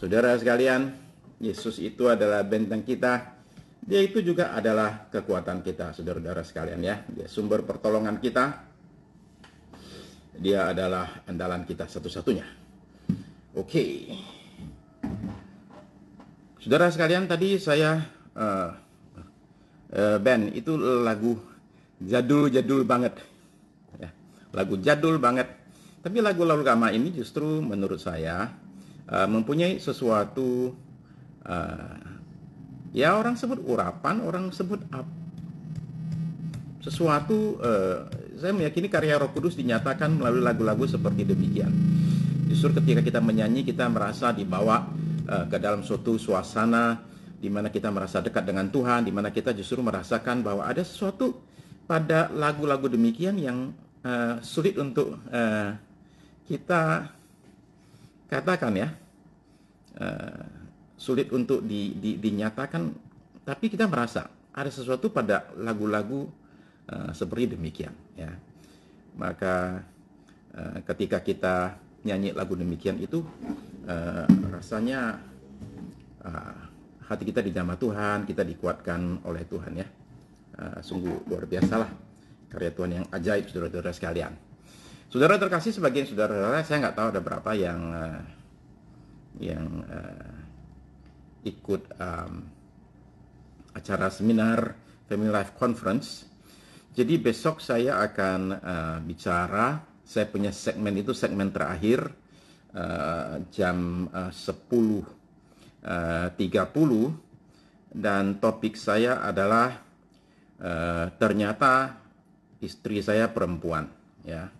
Saudara sekalian, Yesus itu adalah benteng kita. Dia itu juga adalah kekuatan kita, saudara-saudara sekalian ya. Dia sumber pertolongan kita. Dia adalah andalan kita satu-satunya. Oke. Okay. Saudara sekalian, tadi saya uh, uh, itu lagu jadul-jadul banget. Ya, lagu jadul banget. Tapi lagu lalu lama ini justru menurut saya uh, mempunyai sesuatu uh, ya orang sebut urapan orang sebut ap, sesuatu uh, saya meyakini karya Roh Kudus dinyatakan melalui lagu-lagu seperti demikian justru ketika kita menyanyi kita merasa dibawa uh, ke dalam suatu suasana di mana kita merasa dekat dengan Tuhan, di mana kita justru merasakan bahwa ada sesuatu pada lagu-lagu demikian yang uh, sulit untuk uh, kita katakan ya uh, sulit untuk di, di, dinyatakan tapi kita merasa ada sesuatu pada lagu-lagu uh, seperti demikian ya maka uh, ketika kita nyanyi lagu demikian itu uh, rasanya uh, hati kita dijamah Tuhan kita dikuatkan oleh Tuhan ya uh, sungguh luar biasalah karya Tuhan yang ajaib saudara-saudara sekalian Saudara terkasih sebagian saudara saya nggak tahu ada berapa yang uh, yang uh, ikut um, acara seminar Family Life Conference. Jadi besok saya akan uh, bicara. Saya punya segmen itu segmen terakhir uh, jam uh, tiga Uh, dan topik saya adalah uh, ternyata istri saya perempuan ya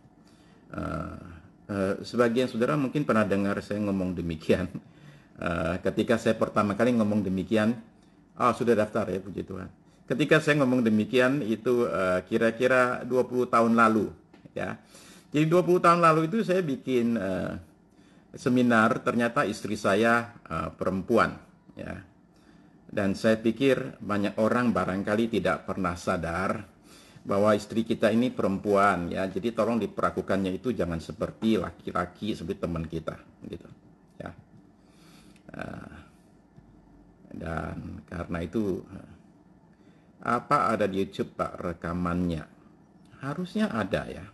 Uh, sebagian saudara mungkin pernah dengar saya ngomong demikian. Uh, ketika saya pertama kali ngomong demikian, oh, sudah daftar ya puji Tuhan. Ketika saya ngomong demikian itu uh, kira-kira 20 tahun lalu ya. Jadi 20 tahun lalu itu saya bikin uh, seminar ternyata istri saya uh, perempuan ya. Dan saya pikir banyak orang barangkali tidak pernah sadar bahwa istri kita ini perempuan ya jadi tolong diperlakukannya itu jangan seperti laki-laki seperti teman kita gitu ya eh, dan karena itu eh, apa ada di YouTube pak rekamannya harusnya ada ya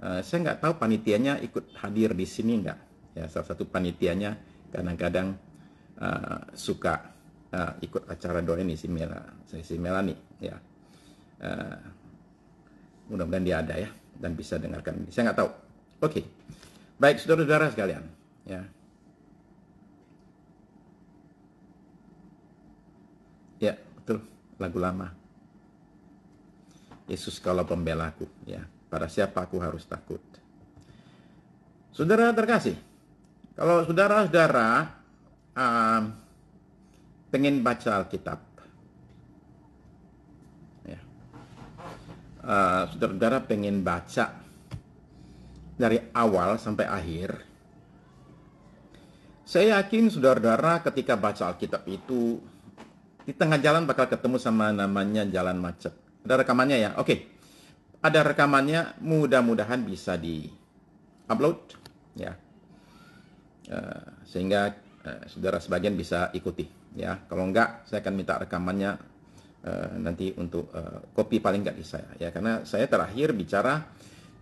eh, saya nggak tahu panitianya ikut hadir di sini nggak ya salah satu panitianya kadang-kadang uh, suka uh, ikut acara doa ini si Mela saya si Melani ya Eh, mudah-mudahan dia ada ya dan bisa dengarkan ini. Saya nggak tahu. Oke, okay. baik saudara-saudara sekalian, ya. Ya, betul. Lagu lama. Yesus kalau pembelaku, ya. Pada siapa aku harus takut? Saudara terkasih, kalau saudara-saudara um, pengen baca Alkitab, saudara eh, saudara-saudara pengen baca dari awal sampai akhir, saya yakin saudara-saudara ketika baca Alkitab itu di tengah jalan bakal ketemu sama namanya jalan macet. Ada rekamannya ya? Oke. Ada rekamannya, mudah-mudahan bisa di-upload ya. Uh, sehingga uh, saudara sebagian bisa ikuti ya. Kalau enggak, saya akan minta rekamannya Eh, nanti untuk uh, kopi paling nggak bisa ya karena saya terakhir bicara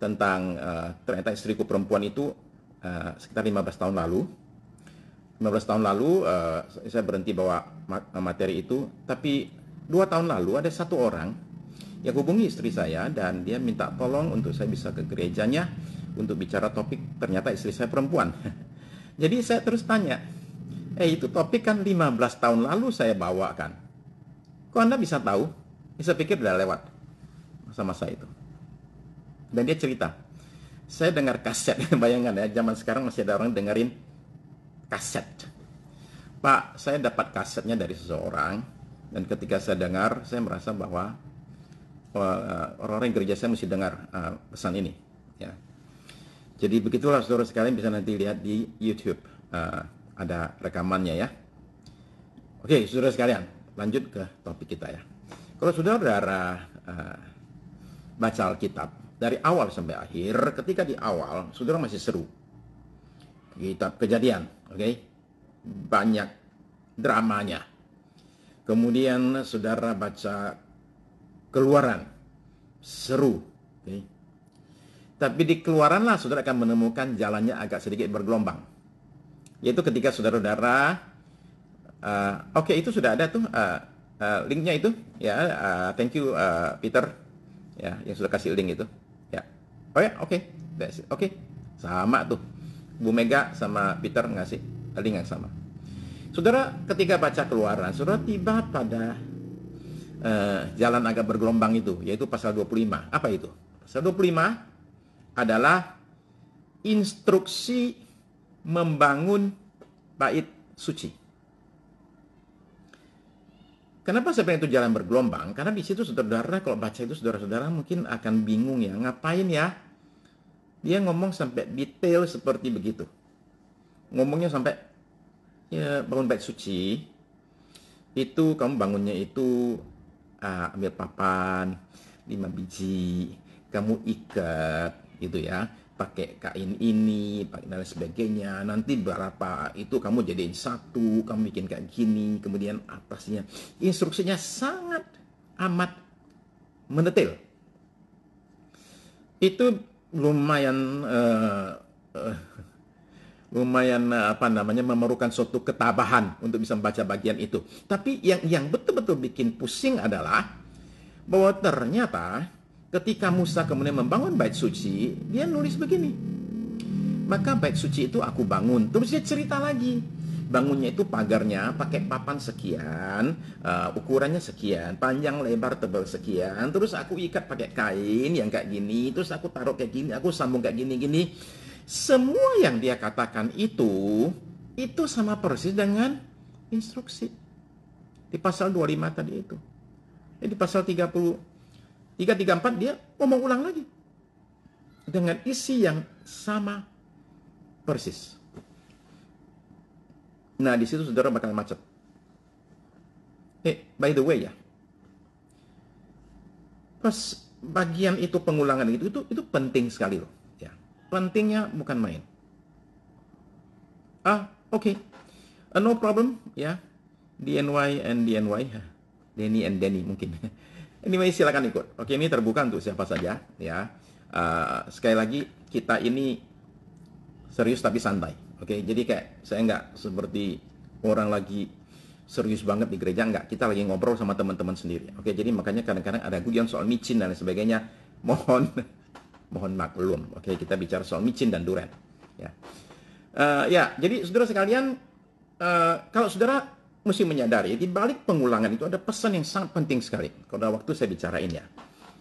tentang uh, ternyata istriku perempuan itu uh, sekitar 15 tahun lalu 15 tahun lalu uh, saya berhenti bawa materi itu tapi dua tahun lalu ada satu orang yang hubungi istri saya dan dia minta tolong untuk saya bisa ke gerejanya untuk bicara topik ternyata istri saya perempuan jadi saya terus tanya eh itu topik kan 15 tahun lalu saya bawa kan Kok Anda bisa tahu? Bisa pikir udah lewat masa-masa itu. Dan dia cerita, saya dengar kaset, bayangkan ya, zaman sekarang masih ada orang yang dengerin kaset. Pak, saya dapat kasetnya dari seseorang, dan ketika saya dengar, saya merasa bahwa eh, orang-orang gereja saya mesti dengar uh, pesan ini. Ya. Jadi begitulah saudara sekalian bisa nanti lihat di YouTube. Uh, ada rekamannya ya. Oke, saudara sekalian, lanjut ke topik kita ya. Kalau saudara-saudara uh, eh, baca Alkitab dari awal sampai akhir, ketika di awal saudara masih seru. Kitab Kejadian, oke? Okay? Banyak dramanya. Kemudian saudara baca Keluaran, seru, Okay? Tapi di Keluaranlah saudara akan menemukan jalannya agak sedikit bergelombang. Yaitu ketika saudara-saudara Eh, oke, okay, itu sudah ada tuh uh, uh, linknya itu. Ya, uh, thank you uh, Peter ya yang sudah kasih link itu. Ya, oh ya, oke, okay. oke, okay. sama tuh. Bu Mega sama Peter ngasih link yang sama. Saudara, ketika baca keluaran, saudara tiba pada uh, jalan agak bergelombang itu, yaitu pasal 25. Apa itu? Pasal 25 adalah instruksi membangun bait suci. Kenapa saya pengen itu jalan bergelombang? Karena di situ saudara-saudara kalau baca itu saudara-saudara mungkin akan bingung ya, ngapain ya? Dia ngomong sampai detail seperti begitu. Ngomongnya sampai ya bangun baik suci itu kamu bangunnya itu uh, ambil papan lima biji, kamu ikat gitu ya pakai kain ini, pakai dan sebagainya. Nanti berapa itu kamu jadiin satu, kamu bikin kayak gini, kemudian atasnya. Instruksinya sangat amat menetil. Itu lumayan uh, uh, lumayan uh, apa namanya memerlukan suatu ketabahan untuk bisa membaca bagian itu. Tapi yang yang betul-betul bikin pusing adalah bahwa ternyata ketika Musa kemudian membangun bait suci, dia nulis begini. Maka bait suci itu aku bangun. Terus dia cerita lagi. Bangunnya itu pagarnya pakai papan sekian, uh, ukurannya sekian, panjang lebar tebal sekian. Terus aku ikat pakai kain yang kayak gini, terus aku taruh kayak gini, aku sambung kayak gini-gini. Semua yang dia katakan itu itu sama persis dengan instruksi di pasal 25 tadi itu. Jadi eh, pasal 30 334 dia ngomong ulang lagi. Dengan isi yang sama persis. Nah, di situ saudara bakal macet. Eh, by the way ya. Pas bagian itu pengulangan itu, itu, itu penting sekali loh. Ya. Pentingnya bukan main. Ah, oke. Okay. Uh, no problem, ya. DNY and DNY. Denny and Denny mungkin. Anyway, silakan ikut. Oke, ini terbuka untuk siapa saja ya. Uh, sekali lagi kita ini serius tapi santai. Oke, jadi kayak saya nggak seperti orang lagi serius banget di gereja nggak. Kita lagi ngobrol sama teman-teman sendiri. Oke, jadi makanya kadang-kadang ada gugian soal micin dan sebagainya. Mohon mohon maklum. Oke, kita bicara soal micin dan duren. Ya, uh, ya. Jadi saudara sekalian, uh, kalau saudara mesti menyadari di balik pengulangan itu ada pesan yang sangat penting sekali. Kalau waktu saya bicarain ya.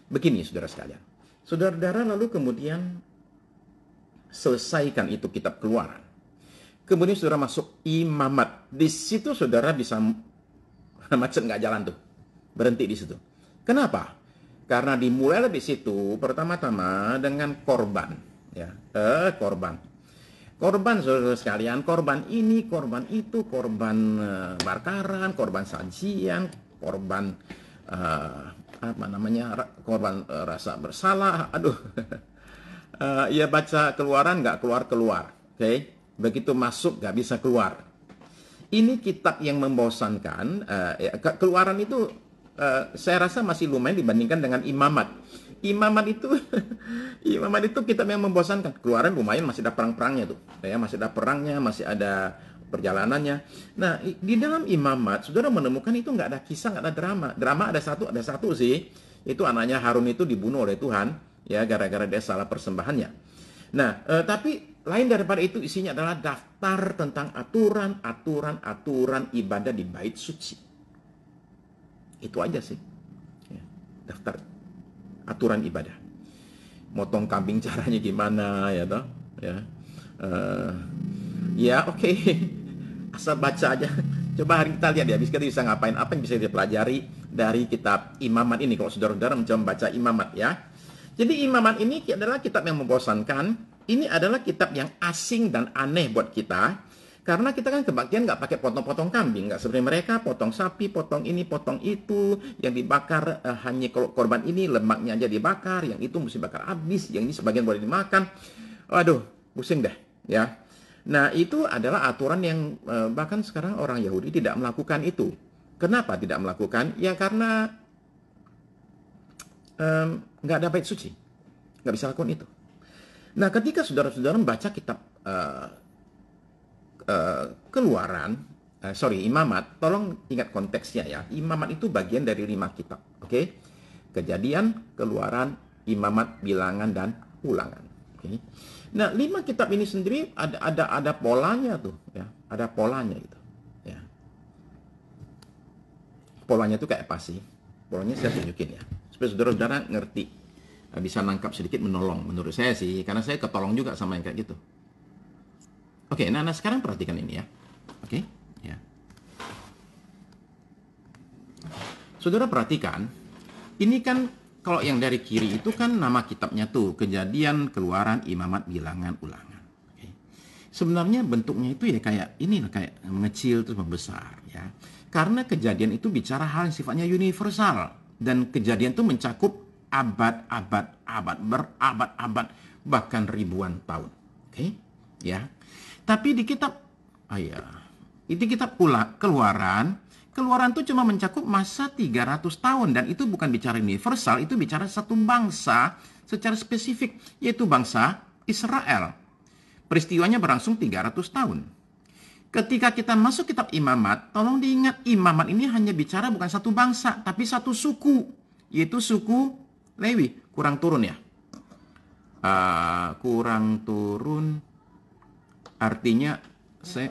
Begini saudara sekalian. Saudara-saudara lalu kemudian selesaikan itu kitab keluaran. Kemudian saudara masuk imamat. Di situ saudara bisa macet nggak jalan tuh. Berhenti di situ. Kenapa? Karena dimulai di situ pertama-tama dengan korban. Ya, eh, korban Korban saudara sekalian, korban ini, korban itu, korban uh, barkaran, korban sajian, korban uh, apa namanya, korban uh, rasa bersalah. Aduh, uh, ya baca keluaran nggak keluar keluar, oke? Okay? Begitu masuk nggak bisa keluar. Ini kitab yang membosankan. Uh, ya, keluaran itu uh, saya rasa masih lumayan dibandingkan dengan imamat imamat itu imamat itu kita memang membosankan. Keluaran lumayan masih ada perang-perangnya tuh. Ya, masih ada perangnya, masih ada perjalanannya. Nah, di dalam imamat saudara menemukan itu nggak ada kisah, nggak ada drama. Drama ada satu, ada satu sih. Itu anaknya Harun itu dibunuh oleh Tuhan ya gara-gara dia salah persembahannya. Nah, eh, tapi lain daripada itu isinya adalah daftar tentang aturan, aturan, aturan ibadah di bait suci. Itu aja sih. Ya, daftar aturan ibadah. Motong kambing caranya gimana ya toh? Ya. Uh, ya oke. Okay. Asal baca aja. Coba hari kita lihat ya, habis kita bisa ngapain, apa yang bisa pelajari dari kitab imamat ini. Kalau saudara-saudara mencoba baca imamat ya. Jadi imamat ini adalah kitab yang membosankan. Ini adalah kitab yang asing dan aneh buat kita karena kita kan sebagian nggak pakai potong-potong kambing, nggak seperti mereka potong sapi, potong ini, potong itu, yang dibakar eh, hanya kalau korban ini lemaknya aja dibakar, yang itu mesti bakar habis, yang ini sebagian boleh dimakan. Waduh, pusing dah, ya. Nah, itu adalah aturan yang eh, bahkan sekarang orang Yahudi tidak melakukan itu. Kenapa tidak melakukan? Ya karena eh, nggak ada bait suci, nggak bisa lakukan itu. Nah, ketika saudara-saudara membaca kitab uh, Eh, keluaran, uh, sorry imamat, tolong ingat konteksnya ya. Imamat itu bagian dari lima kitab, oke? Okay? Kejadian, keluaran, imamat, bilangan dan ulangan. Okay? Nah lima kitab ini sendiri ada ada ada polanya tuh, ya, ada polanya itu. Ya. Polanya tuh kayak apa sih? Polanya saya tunjukin ya, supaya saudara-saudara ngerti nah, bisa nangkap sedikit menolong menurut saya sih karena saya ketolong juga sama yang kayak gitu Oke, nah, nah sekarang perhatikan ini ya. Oke, ya. Saudara perhatikan, ini kan kalau yang dari kiri itu kan nama kitabnya tuh, Kejadian, Keluaran, Imamat, Bilangan, Ulangan. Oke. Sebenarnya bentuknya itu ya kayak ini kayak mengecil terus membesar ya. Karena kejadian itu bicara hal yang sifatnya universal dan kejadian itu mencakup abad-abad abad berabad-abad bahkan ribuan tahun. Oke? Okay? Ya. Tapi di kitab ayah, iya, itu kitab keluaran, keluaran itu cuma mencakup masa 300 tahun dan itu bukan bicara universal, itu bicara satu bangsa secara spesifik, yaitu bangsa Israel. Peristiwanya berlangsung 300 tahun. Ketika kita masuk kitab imamat, tolong diingat imamat ini hanya bicara bukan satu bangsa, tapi satu suku, yaitu suku Lewi. Kurang turun ya. Uh, kurang turun Artinya saya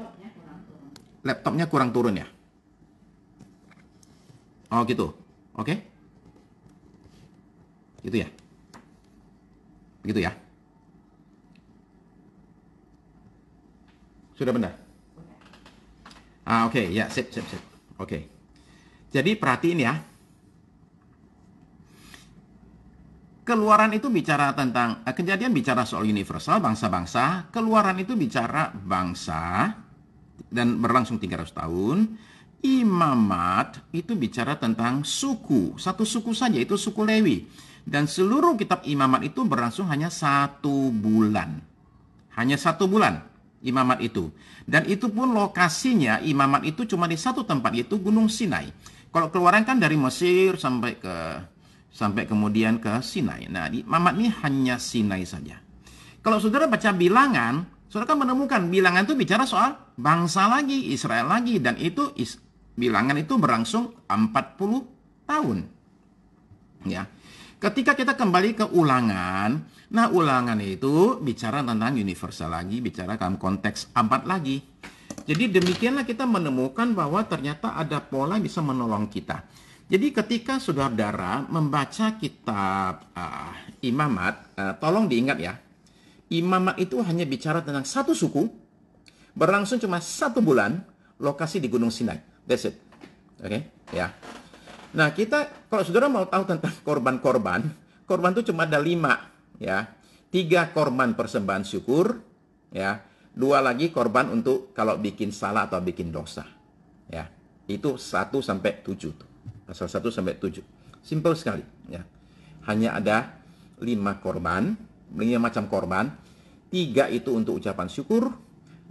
laptopnya kurang turun ya. Oh gitu. Oke. Okay? Gitu ya. gitu ya. Sudah benar? Ah, oke, okay. ya, sip, sip, sip. Oke. Okay. Jadi perhatiin ya, Keluaran itu bicara tentang eh, kejadian bicara soal universal bangsa-bangsa, keluaran itu bicara bangsa dan berlangsung 300 tahun. Imamat itu bicara tentang suku, satu suku saja itu suku Lewi. Dan seluruh kitab imamat itu berlangsung hanya satu bulan. Hanya satu bulan imamat itu. Dan itu pun lokasinya imamat itu cuma di satu tempat yaitu Gunung Sinai. Kalau keluaran kan dari Mesir sampai ke sampai kemudian ke Sinai. Nah, di Mamat ini hanya Sinai saja. Kalau saudara baca bilangan, saudara kan menemukan bilangan itu bicara soal bangsa lagi, Israel lagi, dan itu is, bilangan itu berlangsung 40 tahun. Ya. Ketika kita kembali ke ulangan, nah ulangan itu bicara tentang universal lagi, bicara dalam konteks abad lagi. Jadi demikianlah kita menemukan bahwa ternyata ada pola yang bisa menolong kita. Jadi ketika saudara membaca kitab uh, imamat, uh, tolong diingat ya, imamat itu hanya bicara tentang satu suku, berlangsung cuma satu bulan, lokasi di Gunung Sinai. That's it. Oke, okay? ya. Yeah. Nah kita, kalau saudara mau tahu tentang korban-korban, korban itu cuma ada lima, ya. Tiga korban persembahan syukur, ya. Dua lagi korban untuk kalau bikin salah atau bikin dosa, ya. Itu satu sampai tujuh tuh. Pasal 1 sampai 7. Simple sekali ya. Hanya ada lima korban, 5 macam korban. tiga itu untuk ucapan syukur,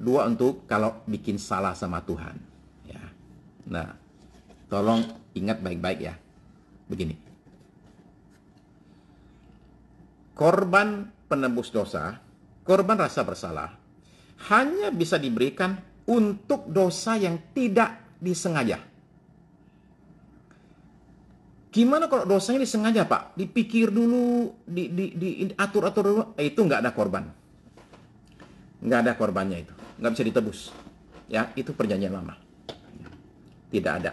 dua untuk kalau bikin salah sama Tuhan. Ya. Nah, tolong ingat baik-baik ya. Begini. Korban penebus dosa, korban rasa bersalah hanya bisa diberikan untuk dosa yang tidak disengaja. Gimana kalau dosanya disengaja pak? Dipikir dulu, di, di, diatur-atur dulu, eh, itu nggak ada korban. Nggak ada korbannya itu. Nggak bisa ditebus. Ya, itu perjanjian lama. Tidak ada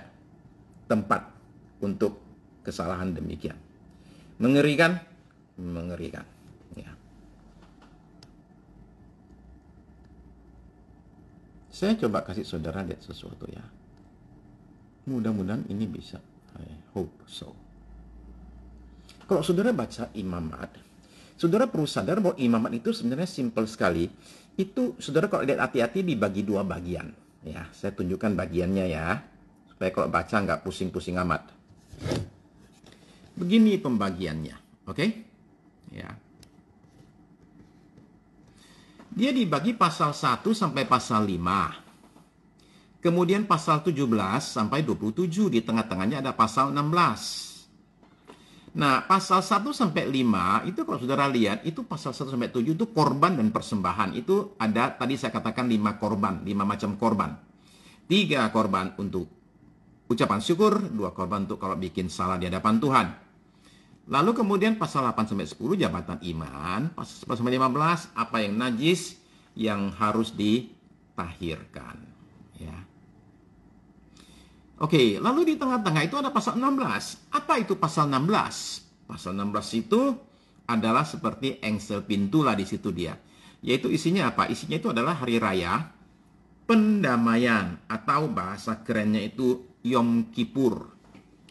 tempat untuk kesalahan demikian. Mengerikan? Mengerikan. Ya. Saya coba kasih saudara lihat sesuatu ya. Mudah-mudahan ini bisa I hope so. Kalau saudara baca imamat, saudara perlu sadar bahwa imamat itu sebenarnya simple sekali. Itu saudara kalau lihat hati-hati dibagi dua bagian. Ya, saya tunjukkan bagiannya ya, supaya kalau baca nggak pusing-pusing amat. Begini pembagiannya, oke? Okay? Ya. Dia dibagi pasal 1 sampai pasal 5. Kemudian pasal 17 sampai 27 di tengah-tengahnya ada pasal 16. Nah, pasal 1 sampai 5 itu kalau saudara lihat itu pasal 1 sampai 7 itu korban dan persembahan. Itu ada tadi saya katakan 5 korban, 5 macam korban. 3 korban untuk ucapan syukur, 2 korban untuk kalau bikin salah di hadapan Tuhan. Lalu kemudian pasal 8 sampai 10 jabatan iman, pasal 11 sampai 15 apa yang najis yang harus ditahirkan. Ya. Oke, lalu di tengah-tengah itu ada pasal 16. Apa itu pasal 16? Pasal 16 itu adalah seperti engsel pintu lah di situ dia. Yaitu isinya apa? Isinya itu adalah hari raya pendamaian atau bahasa kerennya itu Yom Kippur.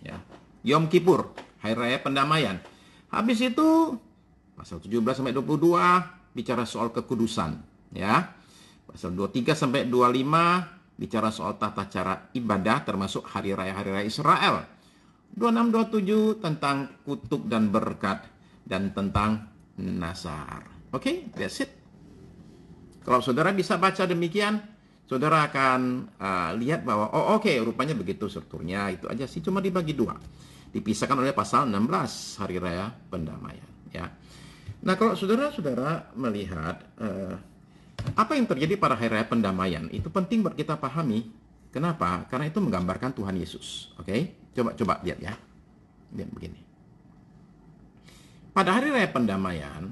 Ya. Yom Kippur, hari raya pendamaian. Habis itu pasal 17 sampai 22 bicara soal kekudusan, ya. Pasal 23 sampai 25 bicara soal tata cara ibadah termasuk hari raya-hari raya Israel. 2627 tentang kutuk dan berkat dan tentang nasar. Oke, okay, that's it. Kalau saudara bisa baca demikian, saudara akan uh, lihat bahwa oh oke, okay, rupanya begitu strukturnya itu aja sih cuma dibagi dua. Dipisahkan oleh pasal 16 hari raya pendamaian ya. Nah, kalau saudara-saudara melihat uh, apa yang terjadi pada hari raya pendamaian itu penting buat kita pahami. Kenapa? Karena itu menggambarkan Tuhan Yesus. Oke, okay? coba coba lihat ya. Lihat begini. Pada hari raya pendamaian,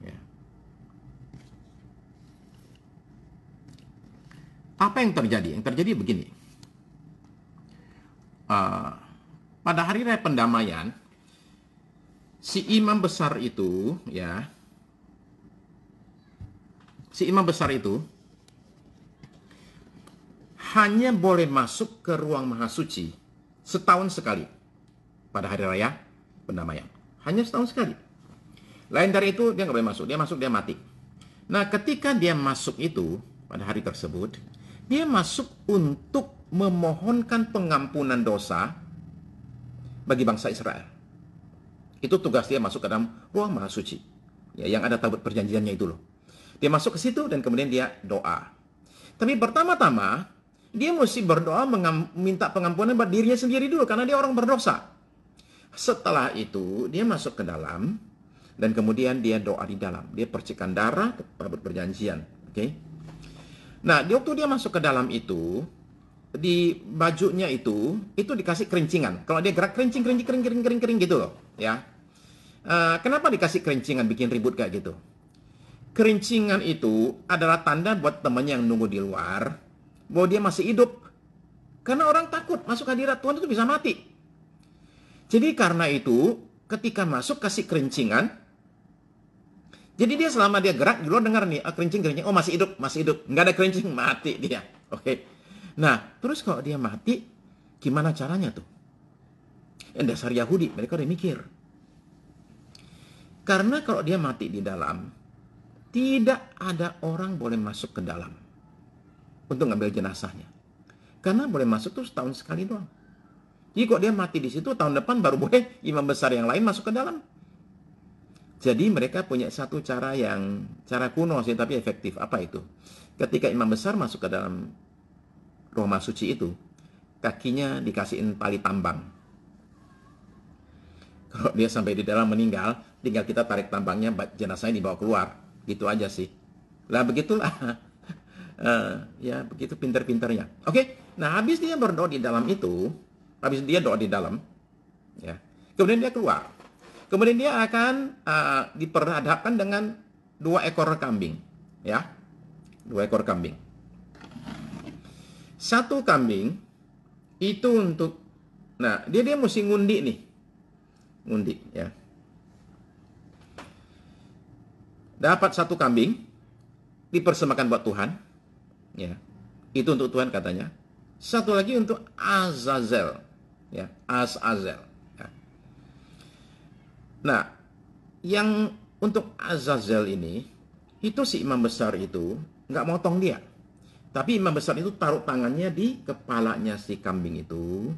ya, apa yang terjadi? Yang terjadi begini. Uh, pada hari raya pendamaian, si imam besar itu, ya, si imam besar itu hanya boleh masuk ke ruang Mahasuci setahun sekali pada hari raya pendamaian. Hanya setahun sekali. Lain dari itu dia nggak boleh masuk. Dia masuk dia mati. Nah ketika dia masuk itu pada hari tersebut, dia masuk untuk memohonkan pengampunan dosa bagi bangsa Israel. Itu tugas dia masuk ke dalam ruang Mahasuci Ya, yang ada tabut perjanjiannya itu loh. Dia masuk ke situ dan kemudian dia doa. Tapi pertama-tama dia mesti berdoa minta pengampunan buat dirinya sendiri dulu karena dia orang berdosa. Setelah itu dia masuk ke dalam dan kemudian dia doa di dalam. Dia percikan darah kepada perjanjian, oke? Okay? Nah, di waktu dia masuk ke dalam itu di bajunya itu itu dikasih kerincingan. Kalau dia gerak kerincing kerincing kerincing kerincing kering gitu loh, ya. Uh, kenapa dikasih kerincingan bikin ribut kayak gitu? Kerincingan itu adalah tanda buat temannya yang nunggu di luar bahwa dia masih hidup. Karena orang takut masuk hadirat Tuhan itu bisa mati. Jadi karena itu ketika masuk kasih kerincingan. Jadi dia selama dia gerak di luar dengar nih, ah, kerincing kerincing, oh masih hidup, masih hidup. Nggak ada kerincing, mati dia. Oke. Okay. Nah, terus kalau dia mati, gimana caranya tuh? Eh, dasar Yahudi, mereka udah mikir. Karena kalau dia mati di dalam, tidak ada orang boleh masuk ke dalam untuk ngambil jenazahnya. Karena boleh masuk tuh setahun sekali doang. Jadi kok dia mati di situ tahun depan baru boleh imam besar yang lain masuk ke dalam. Jadi mereka punya satu cara yang cara kuno sih tapi efektif. Apa itu? Ketika imam besar masuk ke dalam rumah suci itu, kakinya dikasihin tali tambang. Kalau dia sampai di dalam meninggal, tinggal kita tarik tambangnya, jenazahnya dibawa keluar Gitu aja sih. Lah begitulah. uh, ya begitu pinter-pinternya. Oke. Okay? Nah habis dia berdoa di dalam itu, habis dia doa di dalam, ya. Kemudian dia keluar. Kemudian dia akan uh, diperhadapkan dengan dua ekor kambing, ya. Dua ekor kambing. Satu kambing itu untuk nah dia dia mesti ngundi nih. Ngundi ya. dapat satu kambing dipersembahkan buat Tuhan, ya itu untuk Tuhan katanya. Satu lagi untuk Azazel, ya Azazel. Ya. Nah, yang untuk Azazel ini itu si imam besar itu nggak motong dia, tapi imam besar itu taruh tangannya di kepalanya si kambing itu.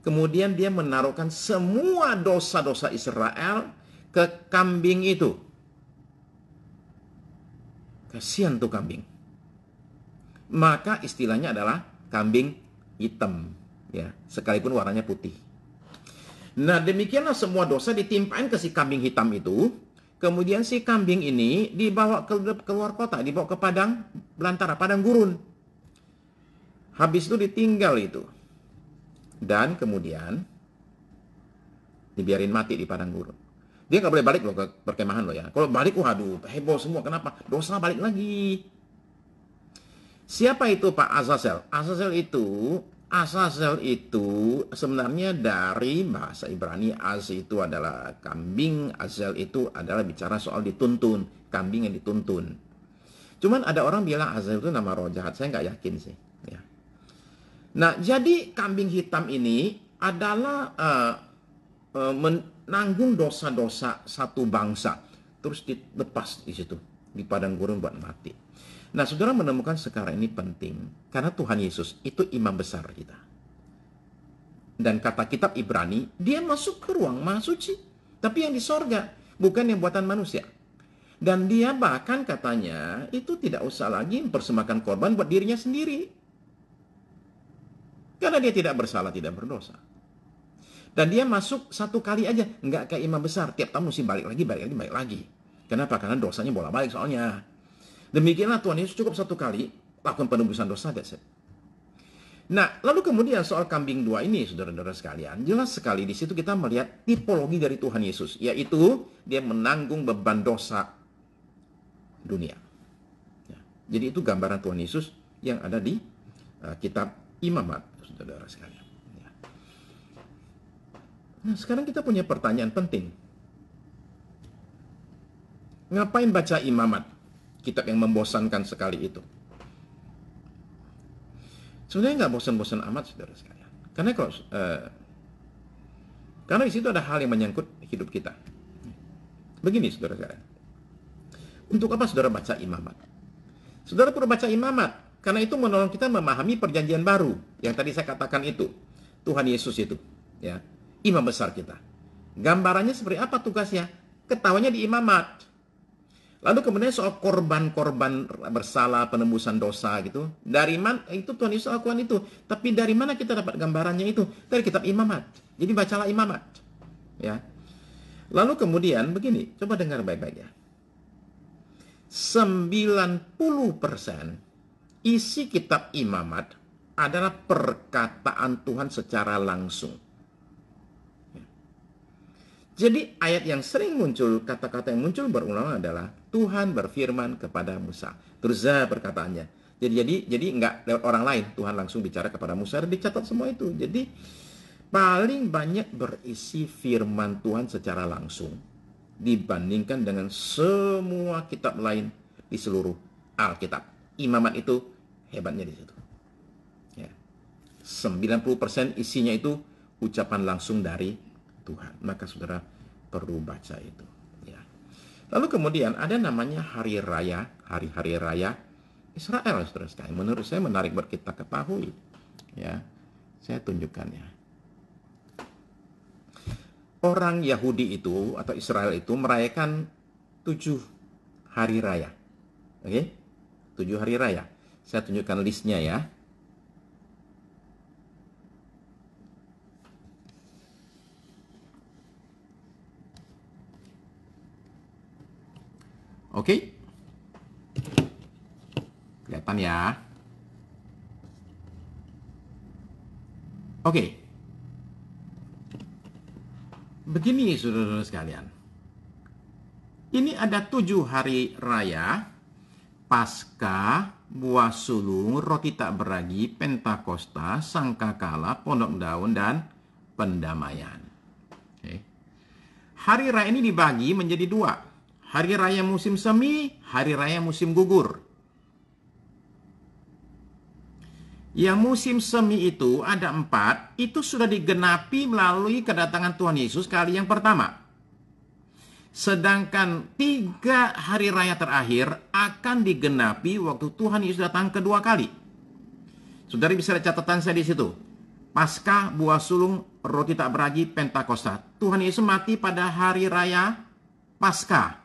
Kemudian dia menaruhkan semua dosa-dosa Israel ke kambing itu Kasihan tuh kambing. Maka istilahnya adalah kambing hitam. ya Sekalipun warnanya putih. Nah demikianlah semua dosa ditimpain ke si kambing hitam itu. Kemudian si kambing ini dibawa ke keluar kota, dibawa ke padang belantara, padang gurun. Habis itu ditinggal itu. Dan kemudian dibiarin mati di padang gurun. Dia nggak boleh balik loh ke perkemahan loh ya. Kalau balik, waduh heboh semua. Kenapa? Dosa balik lagi. Siapa itu Pak Azazel? Azazel itu Azazel itu sebenarnya dari bahasa Ibrani Az itu adalah kambing, Azel itu adalah bicara soal dituntun, kambing yang dituntun. Cuman ada orang bilang Azazel itu nama roh jahat, saya nggak yakin sih. Ya. Nah jadi kambing hitam ini adalah uh, uh, men, nanggung dosa-dosa satu bangsa terus dilepas di situ di padang gurun buat mati. Nah, saudara menemukan sekarang ini penting karena Tuhan Yesus itu imam besar kita. Dan kata kitab Ibrani, dia masuk ke ruang maha suci. Tapi yang di sorga, bukan yang buatan manusia. Dan dia bahkan katanya, itu tidak usah lagi mempersembahkan korban buat dirinya sendiri. Karena dia tidak bersalah, tidak berdosa. Dan dia masuk satu kali aja, nggak kayak imam besar. Tiap tahun mesti balik lagi, balik lagi, balik lagi. Kenapa? Karena dosanya bola balik soalnya. Demikianlah Tuhan Yesus cukup satu kali lakukan penebusan dosa. That's it. Nah, lalu kemudian soal kambing dua ini, saudara-saudara sekalian, jelas sekali di situ kita melihat tipologi dari Tuhan Yesus, yaitu dia menanggung beban dosa dunia. Ya, jadi itu gambaran Tuhan Yesus yang ada di uh, kitab Imamat, saudara-saudara sekalian. Nah, sekarang kita punya pertanyaan penting. Ngapain baca imamat? Kitab yang membosankan sekali itu. Sebenarnya nggak bosan-bosan amat, saudara sekalian. Karena kalau uh, eh, karena di situ ada hal yang menyangkut hidup kita. Begini, saudara sekalian. Untuk apa saudara baca imamat? Saudara perlu baca imamat karena itu menolong kita memahami perjanjian baru yang tadi saya katakan itu Tuhan Yesus itu, ya imam besar kita. Gambarannya seperti apa tugasnya? Ketawanya di imamat. Lalu kemudian soal korban-korban bersalah, penembusan dosa gitu. Dari mana itu Tuhan Yesus lakukan itu? Tapi dari mana kita dapat gambarannya itu? Dari kitab Imamat. Jadi bacalah Imamat. Ya. Lalu kemudian begini, coba dengar baik-baik ya. 90% isi kitab Imamat adalah perkataan Tuhan secara langsung. Jadi ayat yang sering muncul, kata-kata yang muncul berulang adalah Tuhan berfirman kepada Musa. Terza perkataannya. Jadi jadi jadi nggak lewat orang lain Tuhan langsung bicara kepada Musa dan dicatat semua itu. Jadi paling banyak berisi firman Tuhan secara langsung dibandingkan dengan semua kitab lain di seluruh Alkitab. Imamat itu hebatnya di situ. Ya. 90% isinya itu ucapan langsung dari Tuhan. Maka saudara perlu baca itu. Ya. Lalu kemudian ada namanya hari raya, hari-hari raya Israel, saudara sekalian. Menurut saya menarik buat kita ketahui. Ya, saya tunjukkan ya. Orang Yahudi itu atau Israel itu merayakan tujuh hari raya. Oke, okay? tujuh hari raya. Saya tunjukkan listnya ya. Oke? Okay? Kelihatan ya. Oke. Begini saudara-saudara sekalian. Ini ada tujuh hari raya pasca buah sulung, roti tak beragi, pentakosta, sangkakala, pondok daun, dan pendamaian. Hari raya ini dibagi menjadi dua hari raya musim semi, hari raya musim gugur. Yang musim semi itu ada empat, itu sudah digenapi melalui kedatangan Tuhan Yesus kali yang pertama. Sedangkan tiga hari raya terakhir akan digenapi waktu Tuhan Yesus datang kedua kali. Saudara bisa lihat catatan saya di situ. Pasca buah sulung, roti tak beragi, Pentakosta. Tuhan Yesus mati pada hari raya pasca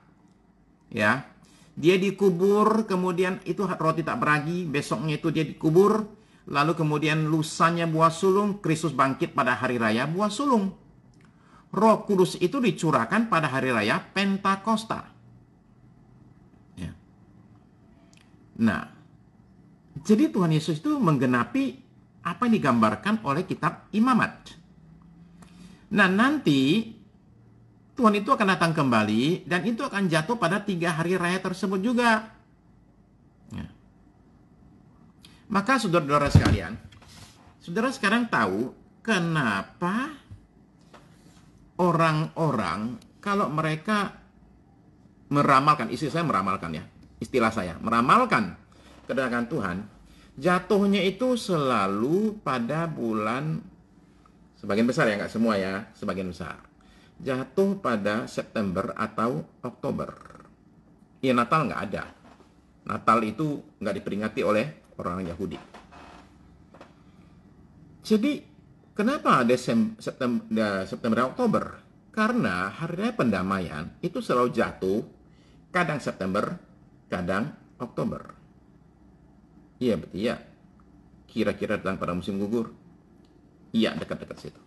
ya. Dia dikubur, kemudian itu roti tak beragi, besoknya itu dia dikubur, lalu kemudian lusanya buah sulung, Kristus bangkit pada hari raya buah sulung. Roh Kudus itu dicurahkan pada hari raya Pentakosta. Ya. Nah, jadi Tuhan Yesus itu menggenapi apa yang digambarkan oleh kitab Imamat. Nah, nanti Tuhan itu akan datang kembali dan itu akan jatuh pada tiga hari raya tersebut juga. Ya. Maka saudara-saudara sekalian, saudara sekarang tahu kenapa orang-orang kalau mereka meramalkan, istilah saya meramalkan ya, istilah saya, meramalkan kedatangan Tuhan, jatuhnya itu selalu pada bulan sebagian besar ya, nggak semua ya, sebagian besar jatuh pada September atau Oktober. Ya Natal nggak ada. Natal itu nggak diperingati oleh orang Yahudi. Jadi kenapa Desember, September, September Oktober? Karena hari raya pendamaian itu selalu jatuh kadang September, kadang Oktober. Iya, betul ya. Kira-kira datang pada musim gugur. Iya, dekat-dekat situ.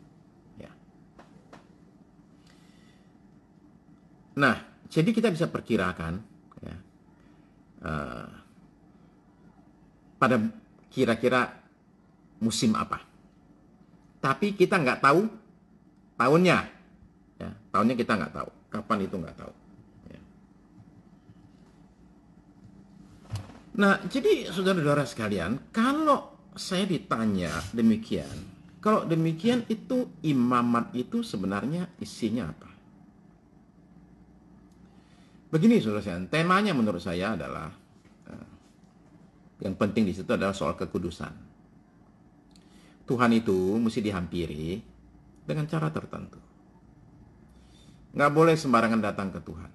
Nah, jadi kita bisa perkirakan ya, uh, pada kira-kira musim apa. Tapi kita nggak tahu tahunnya. Ya, tahunnya kita nggak tahu. Kapan itu nggak tahu. Ya. Nah, jadi saudara-saudara sekalian, kalau saya ditanya demikian, kalau demikian itu imamat itu sebenarnya isinya apa? Begini saudara temanya menurut saya adalah eh, yang penting di situ adalah soal kekudusan. Tuhan itu mesti dihampiri dengan cara tertentu. Nggak boleh sembarangan datang ke Tuhan.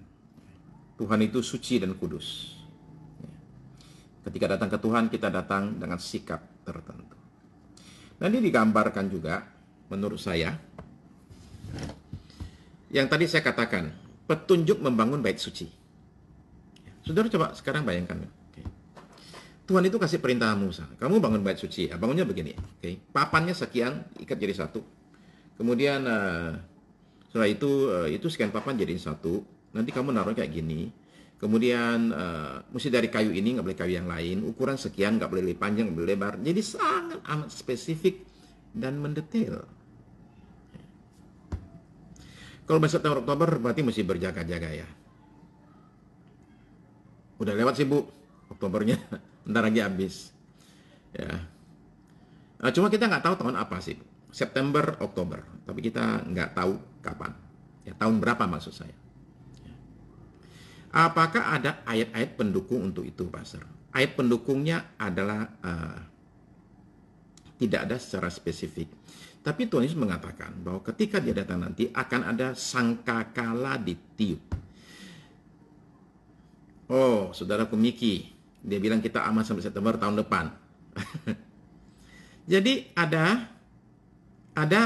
Tuhan itu suci dan kudus. Ya. Ketika datang ke Tuhan, kita datang dengan sikap tertentu. Dan ini digambarkan juga, menurut saya, yang tadi saya katakan, petunjuk membangun bait suci. Ya, saudara coba sekarang bayangkan. Okay. Tuhan itu kasih perintah Musa, kamu bangun bait suci. Ya, bangunnya begini, okay. papannya sekian, ikat jadi satu. Kemudian uh, setelah itu uh, itu sekian papan jadi satu. Nanti kamu naruh kayak gini. Kemudian uh, mesti dari kayu ini nggak boleh kayu yang lain. Ukuran sekian nggak boleh lebih panjang, nggak boleh lebar. Jadi sangat amat spesifik dan mendetail. Kalau masih September Oktober berarti mesti berjaga-jaga ya. Udah lewat sih Bu, Oktobernya. Ntar lagi habis. Ya. Nah, cuma kita nggak tahu tahun apa sih. September, Oktober. Tapi kita nggak tahu kapan. Ya, tahun berapa maksud saya. Ya. Apakah ada ayat-ayat pendukung untuk itu, Pastor? Ayat pendukungnya adalah uh, tidak ada secara spesifik. Tapi Tuhan Yesus mengatakan bahwa ketika dia datang nanti akan ada sangkakala tiup. Oh, saudara Miki, dia bilang kita aman sampai September tahun depan. Jadi ada ada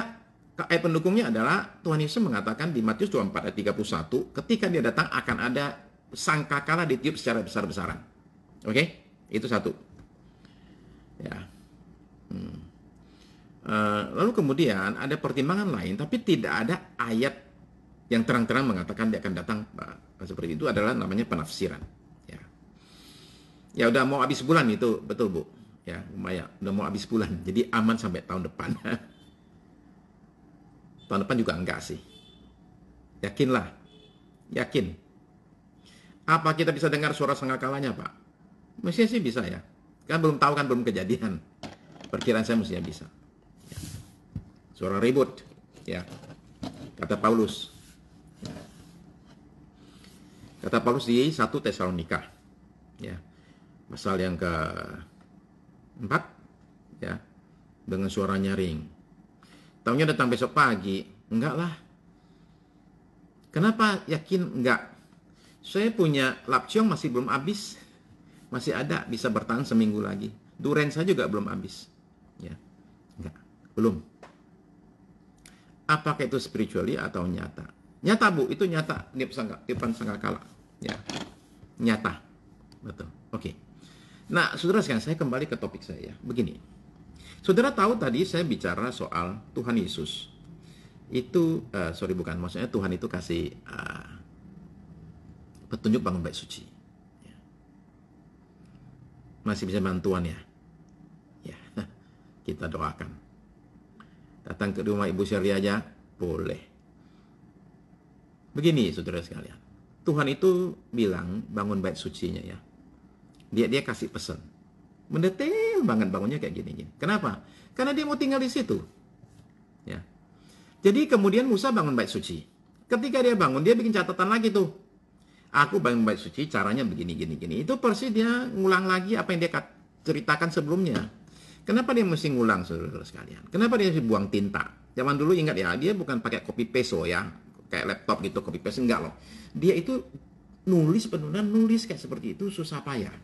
ayat eh, pendukungnya adalah Tuhan Yesus mengatakan di Matius 24 ayat 31, ketika dia datang akan ada sangkakala tiup secara besar-besaran. Oke? Okay? Itu satu. Ya. Hmm. Eh, lalu kemudian ada pertimbangan lain, tapi tidak ada ayat yang terang-terang mengatakan dia akan datang seperti itu adalah namanya penafsiran. Ya, ya udah mau habis bulan itu betul bu, ya lumayan udah mau habis bulan, jadi aman sampai tahun depan. tahun depan juga enggak sih, yakinlah, yakin. Apa kita bisa dengar suara sengakalanya pak? Mestinya sih bisa ya, kan belum tahu kan belum kejadian. Perkiraan saya mestinya bisa. Suara ribut ya kata Paulus kata Paulus di satu Tesalonika ya pasal yang ke 4 ya dengan suara nyaring tahunya datang besok pagi enggak lah kenapa yakin enggak saya punya lapciong masih belum habis masih ada bisa bertahan seminggu lagi duren saya juga belum habis ya enggak belum apakah itu spiritually atau nyata. Nyata bu, itu nyata. Nip sangka, depan sangka kala. Ya, nyata. Betul. Oke. Okay. Nah, saudara sekarang saya kembali ke topik saya. Ya. Begini, saudara tahu tadi saya bicara soal Tuhan Yesus. Itu, uh, sorry bukan, maksudnya Tuhan itu kasih uh, petunjuk bangun baik suci. Ya. Masih bisa bantuan ya. Ya, kita doakan datang ke rumah Ibu Syari aja boleh. Begini saudara sekalian, Tuhan itu bilang bangun bait sucinya ya. Dia dia kasih pesan. Mendetail banget bangunnya kayak gini gini. Kenapa? Karena dia mau tinggal di situ. Ya. Jadi kemudian Musa bangun bait suci. Ketika dia bangun, dia bikin catatan lagi tuh. Aku bangun bait suci caranya begini gini gini. Itu persis dia ngulang lagi apa yang dia ceritakan sebelumnya. Kenapa dia mesti ngulang saudara-saudara sekalian? Kenapa dia mesti buang tinta? Zaman dulu ingat ya, dia bukan pakai copy paste oh ya, kayak laptop gitu copy paste enggak loh. Dia itu nulis penulisan nulis kayak seperti itu susah payah.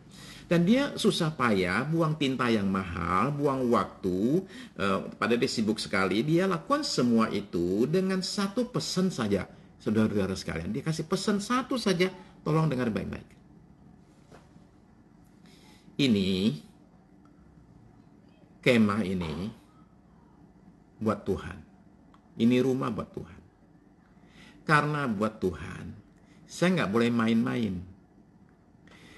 Dan dia susah payah, buang tinta yang mahal, buang waktu, uh, pada dia sibuk sekali, dia lakukan semua itu dengan satu pesan saja. Saudara-saudara sekalian, dia kasih pesan satu saja, tolong dengar baik-baik. Ini kemah ini buat Tuhan. Ini rumah buat Tuhan. Karena buat Tuhan, saya nggak boleh main-main.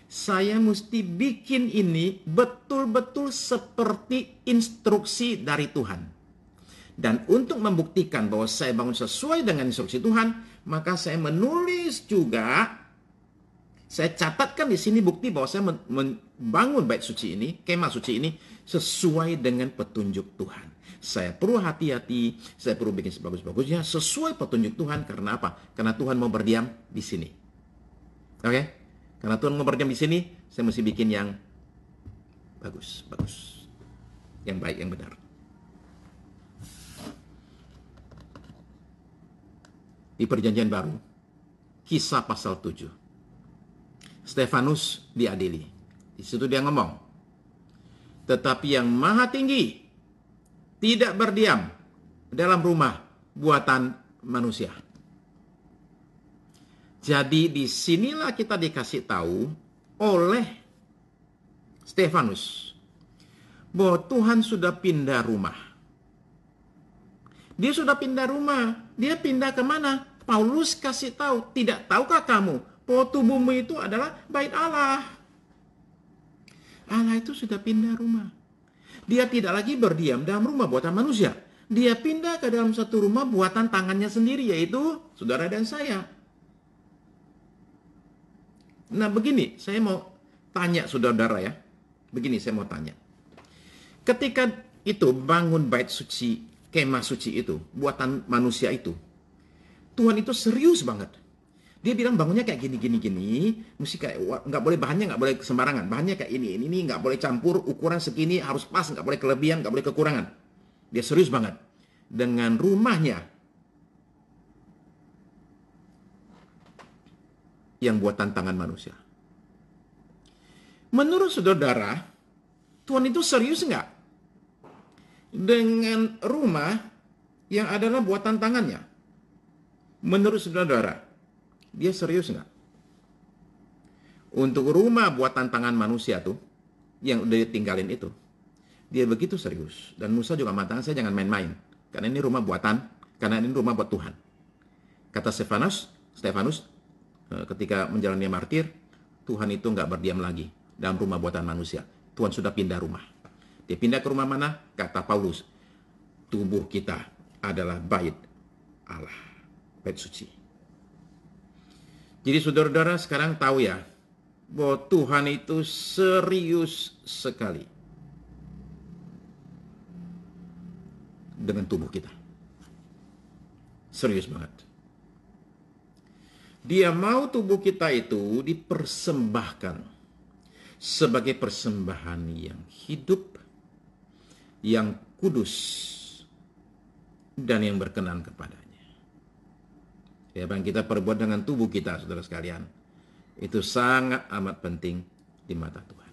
Saya mesti bikin ini betul-betul seperti instruksi dari Tuhan. Dan untuk membuktikan bahwa saya bangun sesuai dengan instruksi Tuhan, maka saya menulis juga saya catatkan di sini bukti bahwa saya membangun bait suci ini, kemah suci ini sesuai dengan petunjuk Tuhan. Saya perlu hati-hati, saya perlu bikin sebagus-bagusnya sesuai petunjuk Tuhan karena apa? Karena Tuhan mau berdiam di sini. Oke? Okay? Karena Tuhan mau berdiam di sini, saya mesti bikin yang bagus, bagus. Yang baik, yang benar. Di perjanjian baru, kisah pasal 7. Stefanus diadili. Di situ dia ngomong. Tetapi yang maha tinggi tidak berdiam dalam rumah buatan manusia. Jadi disinilah kita dikasih tahu oleh Stefanus bahwa Tuhan sudah pindah rumah. Dia sudah pindah rumah. Dia pindah kemana? Paulus kasih tahu, tidak tahukah kamu bahwa tubuhmu itu adalah bait Allah. Allah itu sudah pindah rumah. Dia tidak lagi berdiam dalam rumah buatan manusia. Dia pindah ke dalam satu rumah buatan tangannya sendiri, yaitu saudara dan saya. Nah begini, saya mau tanya saudara ya. Begini saya mau tanya. Ketika itu bangun bait suci, kemah suci itu, buatan manusia itu. Tuhan itu serius banget dia bilang bangunnya kayak gini gini gini, mesti kayak nggak boleh bahannya nggak boleh sembarangan, bahannya kayak ini ini ini nggak boleh campur, ukuran segini harus pas, nggak boleh kelebihan, nggak boleh kekurangan. Dia serius banget dengan rumahnya yang buat tantangan manusia. Menurut saudara, Tuhan itu serius nggak dengan rumah yang adalah buatan tangannya? Menurut saudara, dia serius nggak? Untuk rumah buatan tangan manusia tuh, yang udah ditinggalin itu, dia begitu serius. Dan Musa juga mengatakan, saya jangan main-main. Karena ini rumah buatan, karena ini rumah buat Tuhan. Kata Stefanus, Stefanus eh, ketika menjalani martir, Tuhan itu nggak berdiam lagi dalam rumah buatan manusia. Tuhan sudah pindah rumah. Dia pindah ke rumah mana? Kata Paulus, tubuh kita adalah bait Allah, bait suci. Jadi saudara-saudara sekarang tahu ya bahwa Tuhan itu serius sekali dengan tubuh kita. Serius banget. Dia mau tubuh kita itu dipersembahkan sebagai persembahan yang hidup, yang kudus, dan yang berkenan kepadanya ya, yang kita perbuat dengan tubuh kita, saudara sekalian, itu sangat amat penting di mata Tuhan.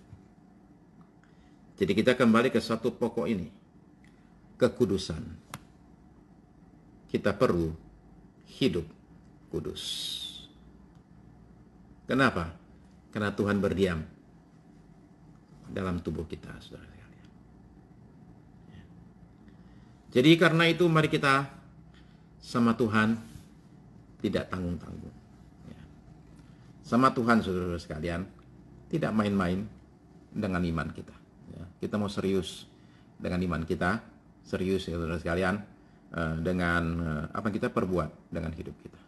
Jadi kita kembali ke satu pokok ini, kekudusan. Kita perlu hidup kudus. Kenapa? Karena Tuhan berdiam dalam tubuh kita, saudara sekalian. Jadi karena itu mari kita sama Tuhan tidak tanggung-tanggung. Ya. Sama Tuhan saudara-saudara sekalian, tidak main-main dengan iman kita. Ya. Kita mau serius dengan iman kita, serius saudara saudara sekalian, eh, dengan eh, apa yang kita perbuat dengan hidup kita.